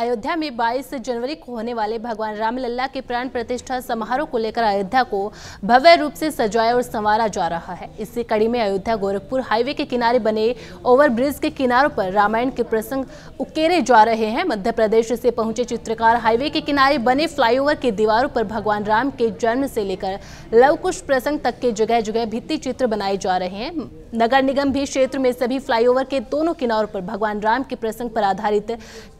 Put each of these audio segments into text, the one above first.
अयोध्या में 22 जनवरी को होने वाले भगवान रामलला के प्राण प्रतिष्ठा समारोह को लेकर अयोध्या को भव्य रूप से सजाया और संवारा जा रहा है इसी कड़ी में अयोध्या गोरखपुर हाईवे के किनारे बने ओवरब्रिज के किनारों पर रामायण के प्रसंग उकेरे जा रहे हैं मध्य प्रदेश से पहुंचे चित्रकार हाईवे के किनारे बने फ्लाईओवर की दीवारों पर भगवान राम के जन्म से लेकर लवकुश प्रसंग तक के जगह जगह भित्ति चित्र बनाए जा रहे हैं नगर निगम भी क्षेत्र में सभी फ्लाईओवर के दोनों किनारों पर भगवान राम के प्रसंग पर आधारित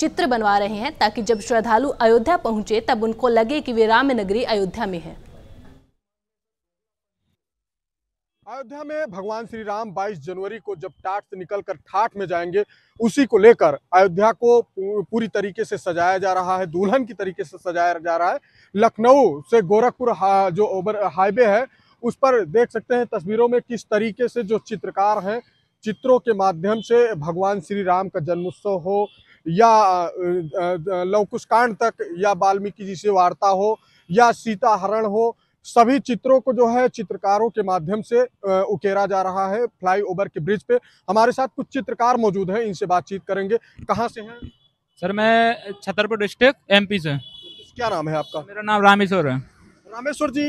चित्र बनवा रहे हैं ताकि जब श्रद्धालु अयोध्या पहुंचे तब उनको लगे कि वे राम नगरी अयोध्या में है अयोध्या में भगवान श्री राम 22 जनवरी को जब टाट से निकलकर ठाट में जाएंगे उसी को लेकर अयोध्या को पूरी तरीके से सजाया जा रहा है दुल्हन की तरीके से सजाया जा रहा है लखनऊ से गोरखपुर हा, जो ओवर हाईवे है उस पर देख सकते हैं तस्वीरों में किस तरीके से जो चित्रकार हैं चित्रों के माध्यम से भगवान श्री राम का जन्मोत्सव हो या लवकुश कांड तक या वाल्मीकि जी से वार्ता हो या सीता हरण हो सभी चित्रों को जो है चित्रकारों के माध्यम से उकेरा जा रहा है फ्लाई ओवर के ब्रिज पे हमारे साथ कुछ चित्रकार मौजूद हैं इनसे बातचीत करेंगे कहाँ से हैं सर मैं छतरपुर डिस्ट्रिक्ट एमपी से क्या नाम है आपका मेरा नाम रामेश्वर है रामेश्वर जी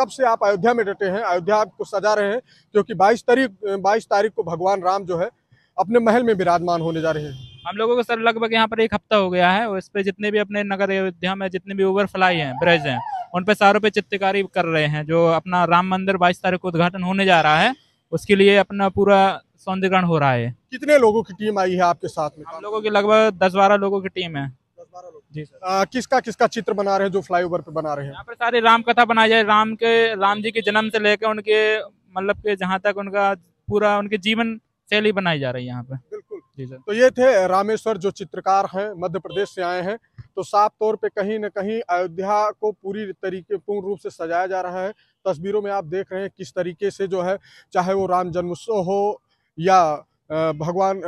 कब से आप अयोध्या में डटे हैं अयोध्या आपको सजा रहे हैं क्योंकि 22 तारीख 22 तारीख को भगवान राम जो है अपने महल में विराजमान होने जा रहे हैं हम लोगों को सर लगभग यहाँ पर एक हफ्ता हो गया है और इस पर जितने भी अपने नगर अयोध्या में जितने भी फ्लाई हैं ब्रज हैं उन पर सारों पे चित्रकारी कर रहे हैं जो अपना राम मंदिर बाईस तारीख को उद्घाटन होने जा रहा है उसके लिए अपना पूरा सौंदर्यकरण हो रहा है कितने लोगों की टीम आई है आपके साथ में हम लोगों की लगभग दस बारह लोगों की टीम है जी सर आ, किसका किसका चित्र बना रहे हैं जो फ्लाईओवर पे बना रहे हैं यहाँ पर सारी राम कथा बनाई जाए राम के राम जी के जन्म से लेकर उनके मतलब के जहाँ तक उनका पूरा उनके जीवन शैली बनाई जा रही है यहाँ पे बिल्कुल जी सर तो ये थे रामेश्वर जो चित्रकार हैं मध्य प्रदेश से आए हैं तो साफ तौर पे कहीं ना कहीं अयोध्या को पूरी तरीके पूर्ण रूप से सजाया जा रहा है तस्वीरों में आप देख रहे हैं किस तरीके से जो है चाहे वो राम जन्मोत्सव हो या भगवान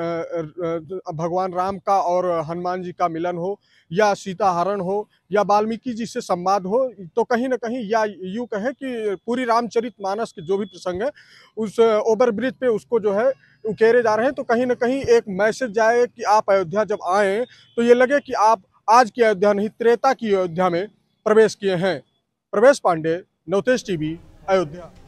भगवान राम का और हनुमान जी का मिलन हो या सीता हरण हो या वाल्मीकि जी से संवाद हो तो कहीं ना कहीं या यूँ कहें कि पूरी रामचरित मानस के जो भी प्रसंग है उस ओवरब्रिज पे उसको जो है उकेरे जा रहे हैं तो कहीं ना कहीं एक मैसेज जाए कि आप अयोध्या जब आएँ तो ये लगे कि आप आज की अयोध्या नहीं त्रेता की अयोध्या में प्रवेश किए हैं प्रवेश पांडे नवतेश टी अयोध्या